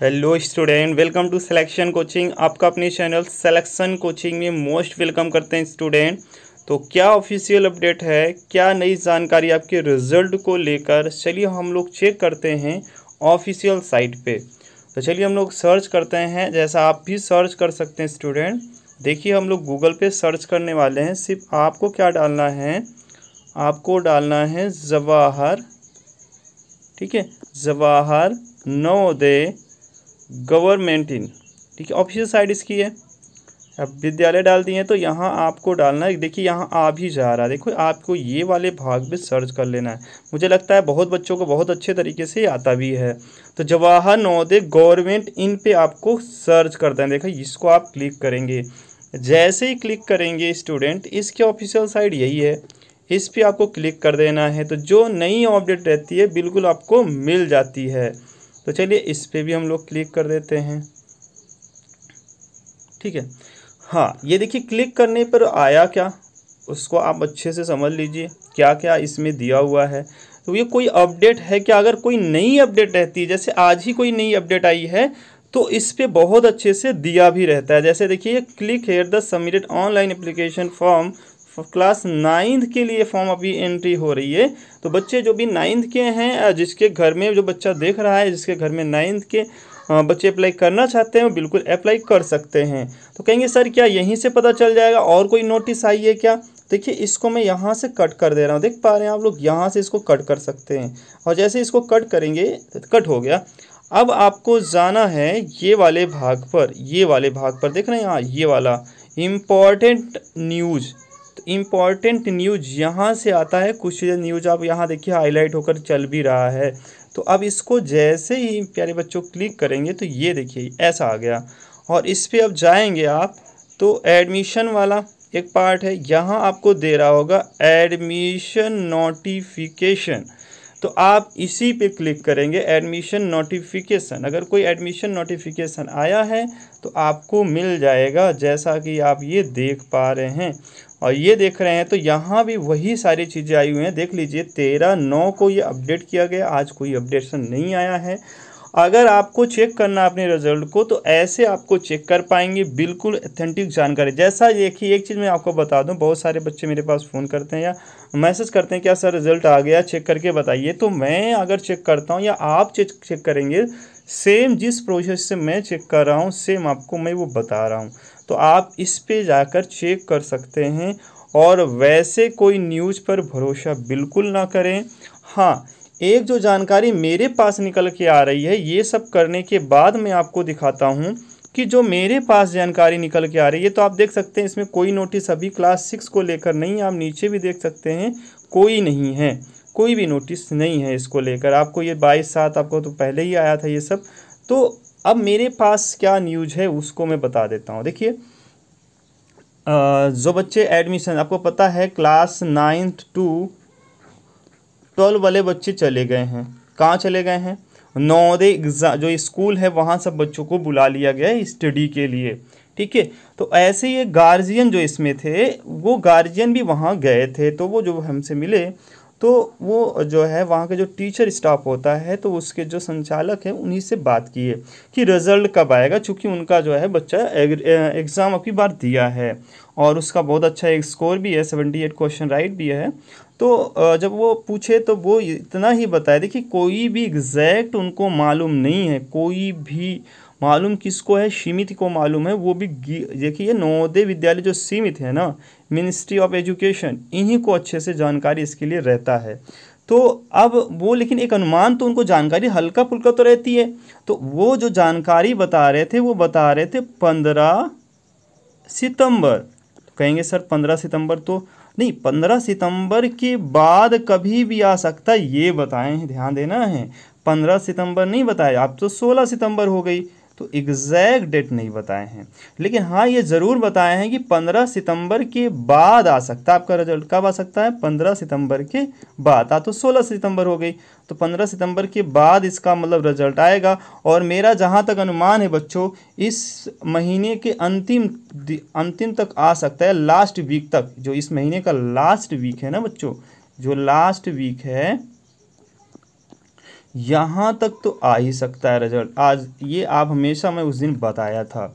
hello student welcome to Selection Coaching आपका अपने channel Selection Coaching में मोस्ट वेलकम करते हैं स्टूडेंट तो क्या ऑफिशियल अपडेट है क्या नई जानकारी आपके रिजल्ट को लेकर चलिए हम लोग चेक करते हैं ऑफिशियल साइट पे तो चलिए हम लोग सर्च करते हैं जैसा आप भी सर्च कर सकते हैं स्टूडेंट देखिए हम लोग गूगल पे सर्च करने वाले हैं सिर्फ आपको क्या डालना है आपको डालना है जवाहर ठीक है जवाहर नवोदय गवर्नमेंट इन ठीक है ऑफिशियल साइड इसकी है अब विद्यालय डाल दिए तो यहाँ आपको डालना है देखिए यहाँ आ भी जा रहा है देखो आपको ये वाले भाग में सर्च कर लेना है मुझे लगता है बहुत बच्चों को बहुत अच्छे तरीके से आता भी है तो जवाहर नवोदय गवर्नमेंट इन पे आपको सर्च करते हैं देखो इसको आप क्लिक करेंगे जैसे ही क्लिक करेंगे स्टूडेंट इसके ऑफिशियल साइड यही है इस पर आपको क्लिक कर देना है तो जो नई अपडेट रहती है बिल्कुल आपको मिल जाती है तो चलिए इस पर भी हम लोग क्लिक कर देते हैं ठीक है हाँ ये देखिए क्लिक करने पर आया क्या उसको आप अच्छे से समझ लीजिए क्या क्या इसमें दिया हुआ है तो ये कोई अपडेट है क्या अगर कोई नई अपडेट रहती है जैसे आज ही कोई नई अपडेट आई है तो इस पर बहुत अच्छे से दिया भी रहता है जैसे देखिए click here the submitted online application form class ninth के लिए फॉर्म अभी एंट्री हो रही है तो बच्चे जो भी नाइन्थ के हैं जिसके घर में जो बच्चा देख रहा है जिसके घर में नाइन्थ के बच्चे अप्लाई करना चाहते हैं वो बिल्कुल अप्लाई कर सकते हैं तो कहेंगे सर क्या यहीं से पता चल जाएगा और कोई नोटिस आई है क्या देखिए इसको मैं यहाँ से कट कर दे रहा हूँ देख पा रहे हैं आप लोग यहाँ से इसको कट कर सकते हैं और जैसे इसको कट करेंगे कट हो गया अब आपको जाना है ये वाले भाग पर ये वाले भाग पर देख रहे हैं यहाँ ये वाला इम्पॉर्टेंट न्यूज़ तो इम्पॉर्टेंट न्यूज यहाँ से आता है कुछ न्यूज आप यहाँ देखिए हाईलाइट होकर चल भी रहा है तो अब इसको जैसे ही प्यारे बच्चों क्लिक करेंगे तो ये देखिए ऐसा आ गया और इस पर अब जाएंगे आप तो एडमिशन वाला एक पार्ट है यहाँ आपको दे रहा होगा एडमिशन नोटिफिकेशन तो आप इसी पे क्लिक करेंगे एडमिशन नोटिफिकेशन अगर कोई एडमिशन नोटिफिकेशन आया है तो आपको मिल जाएगा जैसा कि आप ये देख पा रहे हैं और ये देख रहे हैं तो यहाँ भी वही सारी चीज़ें आई हुई हैं देख लीजिए तेरह नौ को ये अपडेट किया गया आज कोई अपडेशन नहीं आया है अगर आपको चेक करना अपने रिजल्ट को तो ऐसे आपको चेक कर पाएंगे बिल्कुल अथेंटिक जानकारी जैसा देखिए एक चीज़ मैं आपको बता दूं बहुत सारे बच्चे मेरे पास फ़ोन करते हैं या मैसेज करते हैं क्या सर रिज़ल्ट आ गया चेक करके बताइए तो मैं अगर चेक करता हूँ या आप चेक चेक करेंगे सेम जिस प्रोसेस से मैं चेक कर रहा हूँ सेम आपको मैं वो बता रहा हूँ तो आप इस पर जाकर चेक कर सकते हैं और वैसे कोई न्यूज़ पर भरोसा बिल्कुल ना करें हाँ एक जो जानकारी मेरे पास निकल के आ रही है ये सब करने के बाद मैं आपको दिखाता हूँ कि जो मेरे पास जानकारी निकल के आ रही है तो आप देख सकते हैं इसमें कोई नोटिस अभी क्लास सिक्स को लेकर नहीं आप नीचे भी देख सकते हैं कोई नहीं है कोई भी नोटिस नहीं है इसको लेकर आपको ये बाईस सात आपको तो पहले ही आया था ये सब तो अब मेरे पास क्या न्यूज है उसको मैं बता देता हूँ देखिए जो बच्चे एडमिशन आपको पता है क्लास नाइन्थ टू ट्वेल्व वाले बच्चे चले गए हैं कहाँ चले गए हैं नौदे एग्ज़ाम जो स्कूल है वहाँ सब बच्चों को बुला लिया गया है स्टडी के लिए ठीक है तो ऐसे ये गार्जियन जो इसमें थे वो गार्जियन भी वहाँ गए थे तो वो जो हमसे मिले तो वो जो है वहाँ के जो टीचर स्टाफ होता है तो उसके जो संचालक है उन्हीं से बात किए कि रिज़ल्ट कब आएगा चूँकि उनका जो है बच्चा एग्ज़ाम अपनी बार दिया है और उसका बहुत अच्छा एक स्कोर भी है सेवेंटी एट क्वेश्चन राइट भी है तो जब वो पूछे तो वो इतना ही थे देखिए कोई भी एग्जैक्ट उनको मालूम नहीं है कोई भी मालूम किसको है सीमित को मालूम है वो भी देखिए नवोदय विद्यालय जो सीमित है ना मिनिस्ट्री ऑफ एजुकेशन इन्हीं को अच्छे से जानकारी इसके लिए रहता है तो अब वो लेकिन एक अनुमान तो उनको जानकारी हल्का फुल्का तो रहती है तो वो जो जानकारी बता रहे थे वो बता रहे थे पंद्रह सितंबर तो कहेंगे सर पंद्रह सितंबर तो नहीं पंद्रह सितंबर के बाद कभी भी आ सकता ये बताएं ध्यान देना है पंद्रह सितंबर नहीं बताया आप तो सोलह सितंबर हो गई तो एग्जैक्ट डेट नहीं बताए हैं लेकिन हाँ ये ज़रूर बताए हैं कि 15 सितंबर के बाद आ सकता है आपका रिजल्ट कब आ सकता है 15 सितंबर के बाद आ हाँ, तो 16 सितंबर हो गई तो 15 सितंबर के बाद इसका मतलब रिजल्ट आएगा और मेरा जहाँ तक अनुमान है बच्चों इस महीने के अंतिम अंतिम तक आ सकता है लास्ट वीक तक जो इस महीने का लास्ट वीक है ना बच्चों जो लास्ट वीक है यहाँ तक तो आ ही सकता है रिजल्ट आज ये आप हमेशा मैं उस दिन बताया था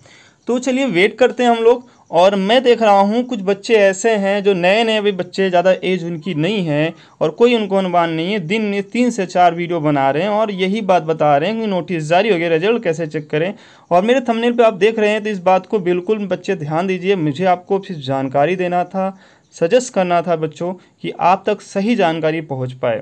तो चलिए वेट करते हैं हम लोग और मैं देख रहा हूँ कुछ बच्चे ऐसे हैं जो नए नए अभी बच्चे ज़्यादा एज उनकी नहीं है और कोई उनको अनुमान नहीं है दिन में तीन से चार वीडियो बना रहे हैं और यही बात बता रहे हैं कि नोटिस जारी हो गया रिजल्ट कैसे चेक करें और मेरे थंबनेल पे आप देख रहे हैं तो इस बात को बिल्कुल बच्चे ध्यान दीजिए मुझे आपको फिर जानकारी देना था सजेस्ट करना था बच्चों कि आप तक सही जानकारी पहुँच पाए